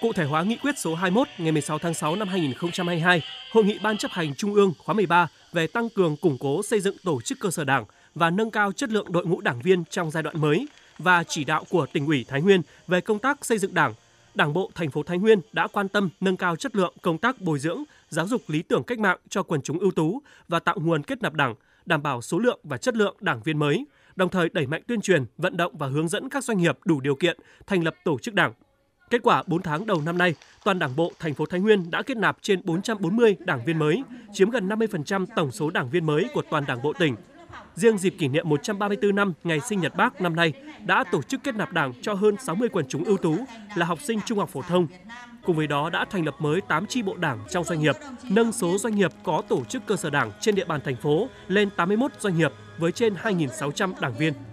cụ thể hóa nghị quyết số 21 ngày 16 tháng 6 năm 2022, Hội nghị Ban chấp hành Trung ương khóa 13 về tăng cường củng cố xây dựng tổ chức cơ sở đảng và nâng cao chất lượng đội ngũ đảng viên trong giai đoạn mới và chỉ đạo của tỉnh ủy Thái Nguyên về công tác xây dựng đảng, Đảng bộ thành phố Thái Nguyên đã quan tâm nâng cao chất lượng công tác bồi dưỡng, giáo dục lý tưởng cách mạng cho quần chúng ưu tú và tạo nguồn kết nạp đảng, đảm bảo số lượng và chất lượng đảng viên mới, đồng thời đẩy mạnh tuyên truyền, vận động và hướng dẫn các doanh nghiệp đủ điều kiện thành lập tổ chức đảng, Kết quả 4 tháng đầu năm nay, toàn Đảng bộ thành phố Thái Nguyên đã kết nạp trên 440 đảng viên mới, chiếm gần 50% tổng số đảng viên mới của toàn Đảng bộ tỉnh. Riêng dịp kỷ niệm 134 năm ngày sinh nhật Bác năm nay đã tổ chức kết nạp đảng cho hơn 60 quần chúng ưu tú là học sinh trung học phổ thông. Cùng với đó đã thành lập mới 8 chi bộ đảng trong doanh nghiệp, nâng số doanh nghiệp có tổ chức cơ sở đảng trên địa bàn thành phố lên 81 doanh nghiệp với trên 2.600 đảng viên.